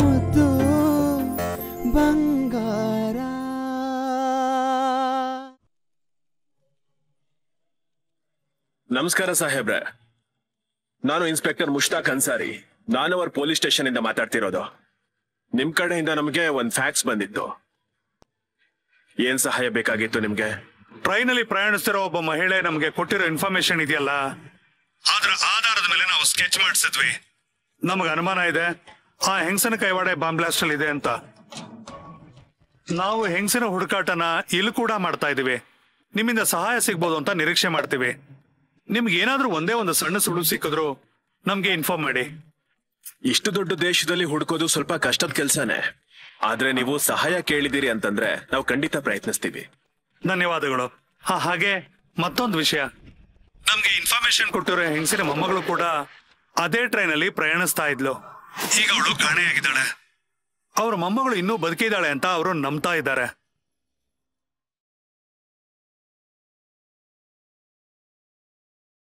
ಮತ್ತು ಬಂಗಾರ ನಮಸ್ಕಾರ ಸಾಹೇಬ್ರೆ ನಾನು ಇನ್ಸ್ಪೆಕ್ಟರ್ ಮುಷ್ತಾಕ್ ಅನ್ಸಾರಿ ನಾನು ಅವ್ರ ಪೊಲೀಸ್ ಸ್ಟೇಷನ್ ಇಂದ ಮಾತಾಡ್ತಿರೋದು ನಿಮ್ ಕಡೆಯಿಂದ ನಮ್ಗೆ ಒಂದ್ ಫ್ಯಾಕ್ಸ್ ಬಂದಿತ್ತು ಏನ್ ಸಹಾಯ ಬೇಕಾಗಿತ್ತು ನಿಮ್ಗೆ ಟ್ರೈನಲ್ಲಿ ಪ್ರಯಾಣಿಸ್ತಿರೋ ಒಬ್ಬ ಮಹಿಳೆ ನಮ್ಗೆ ಕೊಟ್ಟಿರೋ ಇನ್ಫಾರ್ಮೇಶನ್ ಇದೆಯಲ್ಲ ಆಧಾರದ ಮೇಲೆ ನಾವು ಸ್ಕೆಚ್ ಮಾಡಿಸಿದ್ವಿ ನಮ್ಗೆ ಅನುಮಾನ ಇದೆ ಆ ಹೆಂಗಸನ ಕೈವಾಡ ಬಾಂಬ್ ಬ್ಲಾಸ್ಟ್ ಅಲ್ಲಿ ಇದೆ ಅಂತ ನಾವು ಹೆಂಗಸಿನ ಹುಡುಕಾಟನ ಇಲ್ಲಿ ಕೂಡ ಮಾಡ್ತಾ ಇದೀವಿ ನಿಮ್ಮಿಂದ ಸಹಾಯ ಸಿಗ್ಬೋದು ಅಂತ ನಿರೀಕ್ಷೆ ಮಾಡ್ತೀವಿ ನಿಮ್ಗೆ ಏನಾದ್ರೂ ಒಂದೇ ಒಂದು ಸಣ್ಣ ಸುಳ್ಳು ಸಿಕ್ಕಿದ್ರು ನಮ್ಗೆ ಇನ್ಫಾರ್ಮ್ ಮಾಡಿ ಇಷ್ಟು ದೊಡ್ಡ ದೇಶದಲ್ಲಿ ಹುಡುಕೋದು ಸ್ವಲ್ಪ ಕಷ್ಟದ ಕೆಲಸನೇ ಆದ್ರೆ ನೀವು ಸಹಾಯ ಕೇಳಿದಿರಿ ಅಂತಂದ್ರೆ ನಾವು ಖಂಡಿತ ಪ್ರಯತ್ನಿಸ್ತೀವಿ ಧನ್ಯವಾದಗಳು ಹಾ ಹಾಗೆ ಮತ್ತೊಂದು ವಿಷಯ ನಮ್ಗೆ ಇನ್ಫಾರ್ಮೇಶನ್ ಕೊಟ್ಟಿರೋ ಹೆಂಗಸಿನ ಮೊಮ್ಮಗಳು ಕೂಡ ಅದೇ ಟ್ರೈನಲ್ಲಿ ಪ್ರಯಾಣಿಸ್ತಾ ಇದ್ಲು ಈಗ ಅವಳು ಕಾಣೆಯಾಗಿದ್ದಾಳೆ ಅವ್ರ ಮೊಮ್ಮಗಳು ಇನ್ನೂ ಬದುಕಿದ್ದಾಳೆ ಅಂತ ಅವರು ನಂಬ್ತಾ ಇದ್ದಾರೆ